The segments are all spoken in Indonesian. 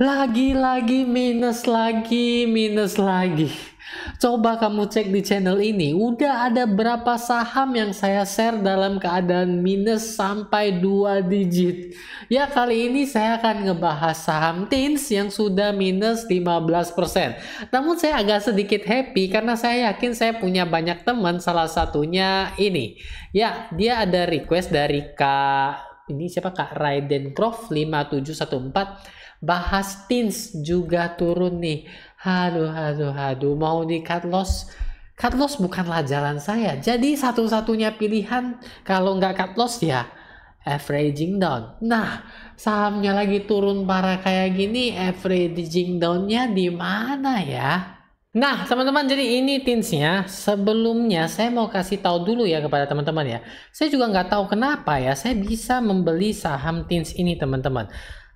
Lagi-lagi minus lagi, minus lagi. Coba kamu cek di channel ini, udah ada berapa saham yang saya share dalam keadaan minus sampai 2 digit. Ya kali ini saya akan ngebahas saham Tins yang sudah minus 15%. Namun saya agak sedikit happy karena saya yakin saya punya banyak teman salah satunya ini. Ya, dia ada request dari Kak, ini siapa Kak Raiden Prof 5714 Bahas Tins juga turun nih. Haduh, haduh, haduh. Mau di cut loss? Cut loss bukanlah jalan saya. Jadi satu-satunya pilihan kalau nggak cut loss ya averaging down. Nah, sahamnya lagi turun para kayak gini, averaging downnya di mana ya? Nah, teman-teman, jadi ini tinsnya. Sebelumnya saya mau kasih tahu dulu ya kepada teman-teman ya. Saya juga nggak tahu kenapa ya saya bisa membeli saham tins ini, teman-teman.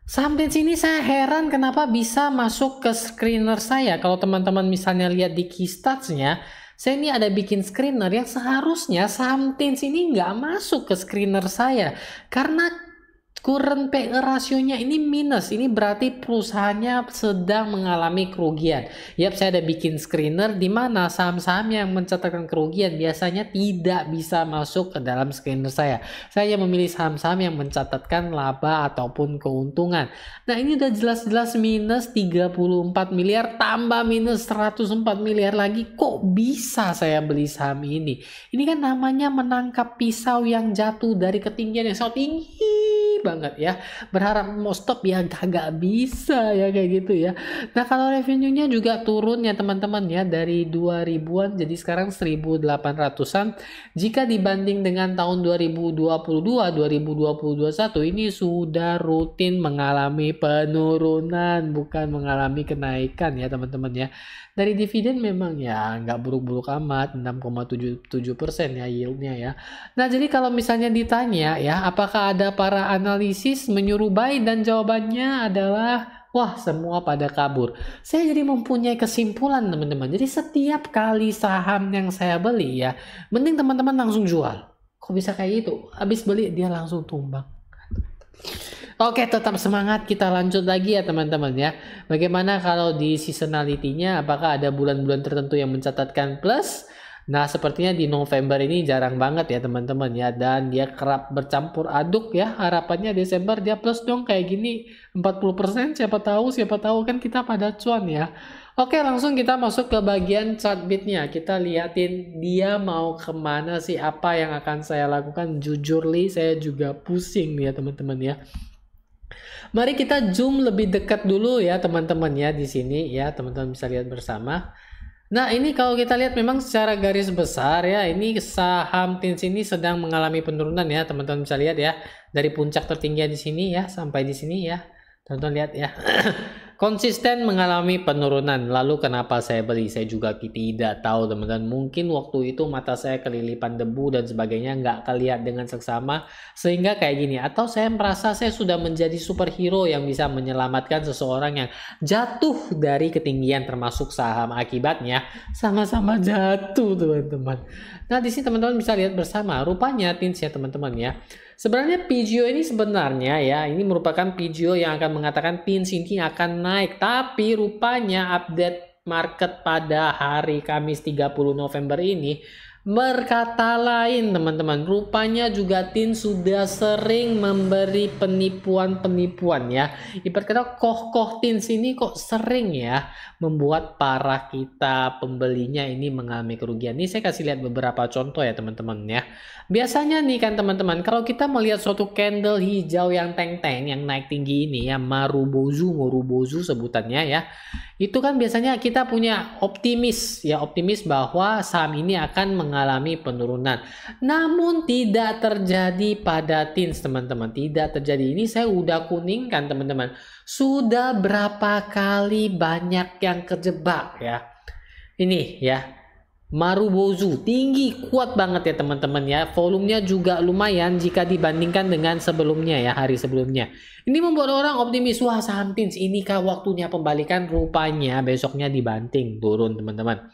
Sampai sini saya heran kenapa bisa masuk ke screener saya. Kalau teman-teman misalnya lihat di key nya saya ini ada bikin screener yang seharusnya something sini nggak masuk ke screener saya. Karena current PE rasionya ini minus. Ini berarti perusahaannya sedang mengalami kerugian. Yap, saya ada bikin screener di mana saham-saham yang mencatatkan kerugian biasanya tidak bisa masuk ke dalam screener saya. Saya memilih saham-saham yang mencatatkan laba ataupun keuntungan. Nah, ini udah jelas-jelas minus 34 miliar tambah minus 104 miliar lagi. Kok bisa saya beli saham ini? Ini kan namanya menangkap pisau yang jatuh dari ketinggian yang sangat tinggi banget ya berharap mau stop ya kagak bisa ya kayak gitu ya nah kalau revenue-nya juga turun ya teman-teman ya dari 2000-an jadi sekarang 1800-an jika dibanding dengan tahun 2022 2021 ini sudah rutin mengalami penurunan bukan mengalami kenaikan ya teman-teman ya dari dividen memang ya nggak buruk-buruk amat 6,77 persen ya yieldnya ya nah jadi kalau misalnya ditanya ya apakah ada para analis menganalisis, menyerupai dan jawabannya adalah wah semua pada kabur. Saya jadi mempunyai kesimpulan teman-teman. Jadi setiap kali saham yang saya beli ya, mending teman-teman langsung jual. Kok bisa kayak gitu? Habis beli dia langsung tumbang. Oke, tetap semangat kita lanjut lagi ya teman-teman ya. Bagaimana kalau di seasonality-nya apakah ada bulan-bulan tertentu yang mencatatkan plus? Nah, sepertinya di November ini jarang banget ya teman-teman ya dan dia kerap bercampur aduk ya. Harapannya Desember dia plus dong kayak gini 40% siapa tahu siapa tahu kan kita pada cuan ya. Oke, langsung kita masuk ke bagian chart bitnya. Kita liatin dia mau kemana sih, apa yang akan saya lakukan. Jujur li, saya juga pusing nih ya teman-teman ya. Mari kita zoom lebih dekat dulu ya teman-teman ya di sini ya teman-teman bisa lihat bersama. Nah, ini kalau kita lihat memang secara garis besar ya, ini saham TINS ini sedang mengalami penurunan ya, teman-teman bisa lihat ya. Dari puncak tertinggi di sini ya sampai di sini ya. Teman-teman lihat ya. konsisten mengalami penurunan. Lalu kenapa saya beli? Saya juga tidak tahu teman-teman. Mungkin waktu itu mata saya kelilipan debu dan sebagainya nggak kelihat dengan seksama sehingga kayak gini. Atau saya merasa saya sudah menjadi superhero yang bisa menyelamatkan seseorang yang jatuh dari ketinggian termasuk saham akibatnya sama-sama jatuh teman-teman. Nah di sini teman-teman bisa lihat bersama. Rupanya tinsnya teman-teman ya. Sebenarnya PGO ini sebenarnya ya, ini merupakan PGO yang akan mengatakan pin akan naik. Tapi rupanya update market pada hari Kamis 30 November ini Berkata lain teman-teman, rupanya juga Tin sudah sering memberi penipuan-penipuan ya. Ibarat kata koh-koh Tin sini kok sering ya membuat para kita pembelinya ini mengalami kerugian. Ini saya kasih lihat beberapa contoh ya teman-teman ya. Biasanya nih kan teman-teman, kalau kita melihat suatu candle hijau yang teng-teng yang naik tinggi ini ya, marubozu, marubozu sebutannya ya itu kan biasanya kita punya optimis ya optimis bahwa saham ini akan mengalami penurunan. Namun tidak terjadi pada teens teman-teman, tidak terjadi. Ini saya udah kuningkan teman-teman. Sudah berapa kali banyak yang kejebak ya. Ini ya, Marubozu tinggi kuat banget ya teman-teman ya volumenya juga lumayan jika dibandingkan dengan sebelumnya ya hari sebelumnya ini membuat orang optimis wah saham tins ini kah waktunya pembalikan rupanya besoknya dibanting turun teman-teman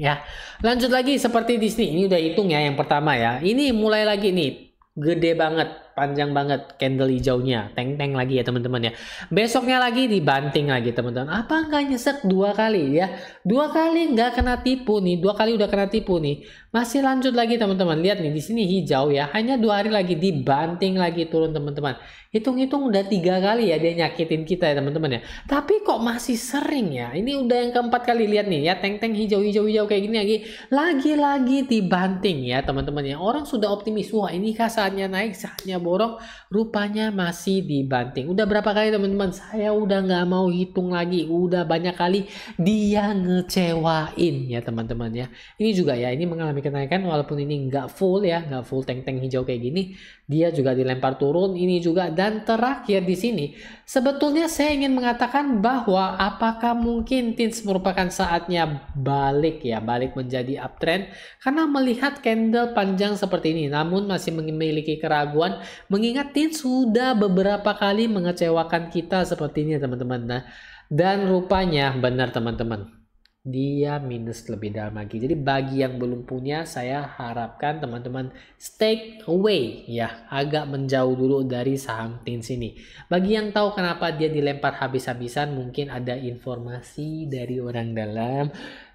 ya lanjut lagi seperti di sini ini udah hitung ya yang pertama ya ini mulai lagi nih gede banget panjang banget candle hijaunya teng-teng lagi ya teman-teman ya besoknya lagi dibanting lagi teman-teman apa nggak nyesek dua kali ya dua kali nggak kena tipu nih dua kali udah kena tipu nih masih lanjut lagi teman-teman lihat nih di sini hijau ya hanya dua hari lagi dibanting lagi turun teman-teman hitung-hitung udah tiga kali ya dia nyakitin kita ya teman-teman ya tapi kok masih sering ya ini udah yang keempat kali lihat nih ya teng-teng hijau-hijau hijau kayak gini lagi lagi-lagi dibanting ya teman-teman ya orang sudah optimis wah ini kah saatnya naik saatnya borong rupanya masih dibanting udah berapa kali teman-teman saya udah nggak mau hitung lagi udah banyak kali dia ngecewain ya teman-teman ya ini juga ya ini mengalami kenaikan walaupun ini nggak full ya nggak full tank-tank hijau kayak gini dia juga dilempar turun ini juga dan terakhir di sini sebetulnya saya ingin mengatakan bahwa apakah mungkin tins merupakan saatnya balik ya balik menjadi uptrend karena melihat candle panjang seperti ini namun masih memiliki keraguan mengingat Tin sudah beberapa kali mengecewakan kita seperti ini teman-teman. Nah, dan rupanya benar teman-teman dia minus lebih dalam lagi. Jadi bagi yang belum punya, saya harapkan teman-teman stay away ya, agak menjauh dulu dari saham tin sini. Bagi yang tahu kenapa dia dilempar habis-habisan, mungkin ada informasi dari orang dalam.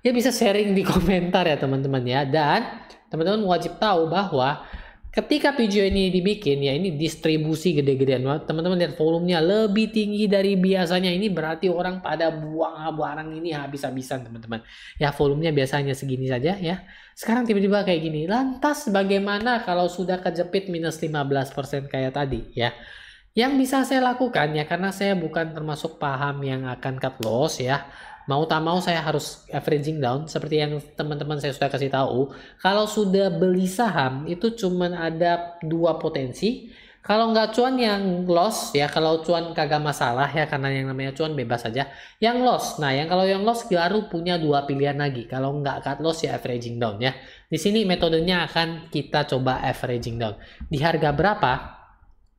Ya bisa sharing di komentar ya teman-teman ya. Dan teman-teman wajib tahu bahwa Ketika video ini dibikin, ya ini distribusi gede-gedean Teman-teman lihat volumenya lebih tinggi dari biasanya. Ini berarti orang pada buang barang ini habis-habisan, teman-teman. Ya volumenya biasanya segini saja ya. Sekarang tiba-tiba kayak gini. Lantas bagaimana kalau sudah kejepit minus 15% kayak tadi ya? Yang bisa saya lakukan ya karena saya bukan termasuk paham yang akan cut loss ya. Mau tak mau saya harus averaging down seperti yang teman-teman saya sudah kasih tahu. Kalau sudah beli saham itu cuma ada dua potensi. Kalau nggak cuan yang loss ya, kalau cuan kagak masalah ya karena yang namanya cuan bebas saja. Yang loss, nah yang kalau yang loss baru punya dua pilihan lagi. Kalau nggak cut loss ya averaging down ya. Di sini metodenya akan kita coba averaging down. Di harga berapa?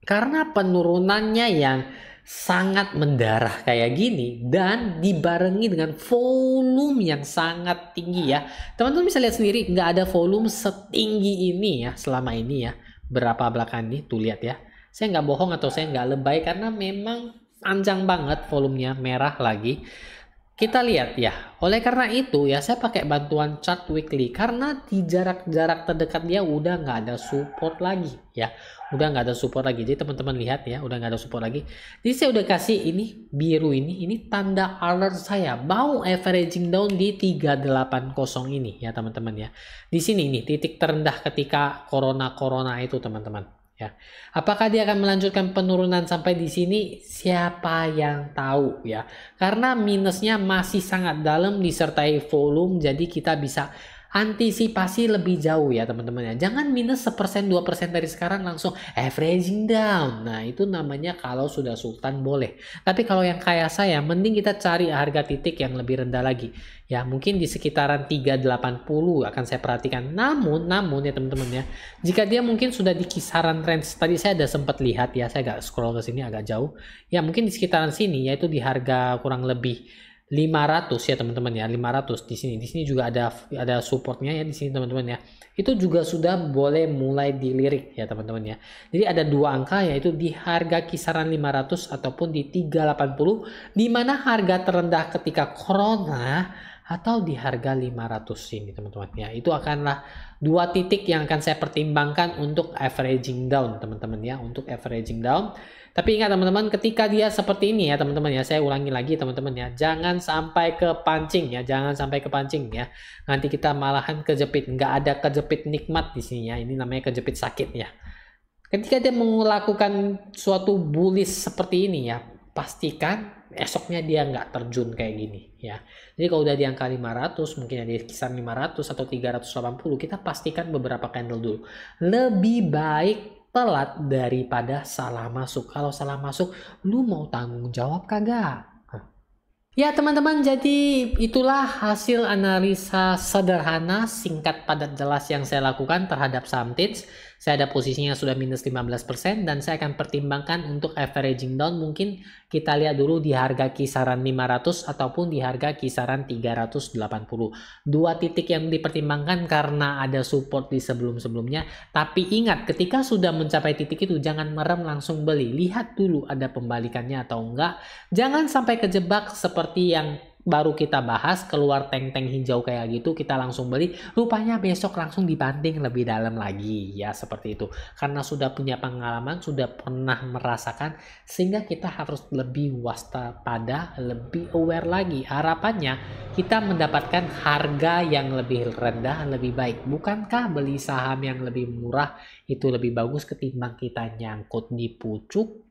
Karena penurunannya yang sangat mendarah kayak gini dan dibarengi dengan volume yang sangat tinggi ya. Teman-teman bisa lihat sendiri nggak ada volume setinggi ini ya selama ini ya. Berapa belakang ini tuh lihat ya. Saya nggak bohong atau saya nggak lebay karena memang panjang banget volumenya merah lagi kita lihat ya. Oleh karena itu ya saya pakai bantuan chart weekly karena di jarak-jarak terdekat dia udah nggak ada support lagi ya. Udah nggak ada support lagi. Jadi teman-teman lihat ya udah nggak ada support lagi. Jadi saya udah kasih ini biru ini ini tanda alert saya mau averaging down di 380 ini ya teman-teman ya. Di sini ini titik terendah ketika corona-corona itu teman-teman. Ya. Apakah dia akan melanjutkan penurunan sampai di sini? Siapa yang tahu ya. Karena minusnya masih sangat dalam disertai volume jadi kita bisa antisipasi lebih jauh ya teman-teman ya. Jangan minus 1% 2% dari sekarang langsung averaging down. Nah itu namanya kalau sudah sultan boleh. Tapi kalau yang kayak saya mending kita cari harga titik yang lebih rendah lagi. Ya mungkin di sekitaran 380 akan saya perhatikan. Namun, namun ya teman-teman ya. Jika dia mungkin sudah di kisaran range tadi saya ada sempat lihat ya. Saya agak scroll ke sini agak jauh. Ya mungkin di sekitaran sini yaitu di harga kurang lebih 500 ya teman-teman ya 500 di sini di sini juga ada ada supportnya ya di sini teman-teman ya itu juga sudah boleh mulai dilirik ya teman-teman ya jadi ada dua angka yaitu di harga kisaran 500 ataupun di 380 di mana harga terendah ketika corona atau di harga 500 ini teman-teman ya itu akanlah dua titik yang akan saya pertimbangkan untuk averaging down teman-teman ya untuk averaging down tapi ingat teman-teman ketika dia seperti ini ya teman-teman ya saya ulangi lagi teman-teman ya jangan sampai ke pancing ya jangan sampai ke pancing ya nanti kita malahan kejepit nggak ada kejepit nikmat di sini ya ini namanya kejepit sakit ya ketika dia melakukan suatu bullish seperti ini ya pastikan esoknya dia nggak terjun kayak gini ya. Jadi kalau udah di angka 500 mungkin ada kisaran 500 atau 380 kita pastikan beberapa candle dulu. Lebih baik telat daripada salah masuk. Kalau salah masuk lu mau tanggung jawab kagak? Ya teman-teman jadi itulah hasil analisa sederhana singkat padat jelas yang saya lakukan terhadap Samtits. Saya ada posisinya sudah minus 15% dan saya akan pertimbangkan untuk averaging down mungkin kita lihat dulu di harga kisaran 500 ataupun di harga kisaran 380. Dua titik yang dipertimbangkan karena ada support di sebelum-sebelumnya. Tapi ingat ketika sudah mencapai titik itu jangan merem langsung beli. Lihat dulu ada pembalikannya atau enggak. Jangan sampai kejebak seperti yang baru kita bahas keluar tank-tank hijau kayak gitu kita langsung beli rupanya besok langsung dibanding lebih dalam lagi ya seperti itu karena sudah punya pengalaman sudah pernah merasakan sehingga kita harus lebih waspada lebih aware lagi harapannya kita mendapatkan harga yang lebih rendah lebih baik bukankah beli saham yang lebih murah itu lebih bagus ketimbang kita nyangkut di pucuk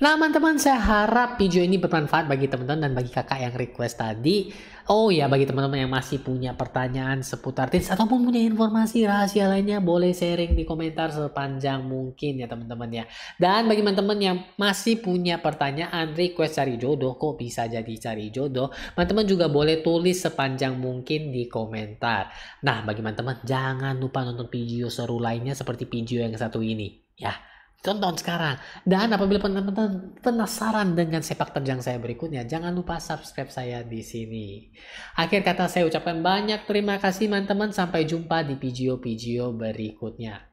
Nah teman-teman saya harap video ini bermanfaat bagi teman-teman dan bagi kakak yang request tadi. Oh ya bagi teman-teman yang masih punya pertanyaan seputar tips ataupun punya informasi rahasia lainnya boleh sharing di komentar sepanjang mungkin ya teman-teman ya. Dan bagi teman-teman yang masih punya pertanyaan request cari jodoh kok bisa jadi cari jodoh. Teman-teman juga boleh tulis sepanjang mungkin di komentar. Nah bagi teman-teman jangan lupa nonton video seru lainnya seperti video yang satu ini ya. Tonton sekarang. Dan apabila teman-teman penasaran dengan sepak terjang saya berikutnya, jangan lupa subscribe saya di sini. Akhir kata saya ucapkan banyak terima kasih teman-teman. Sampai jumpa di video-video berikutnya.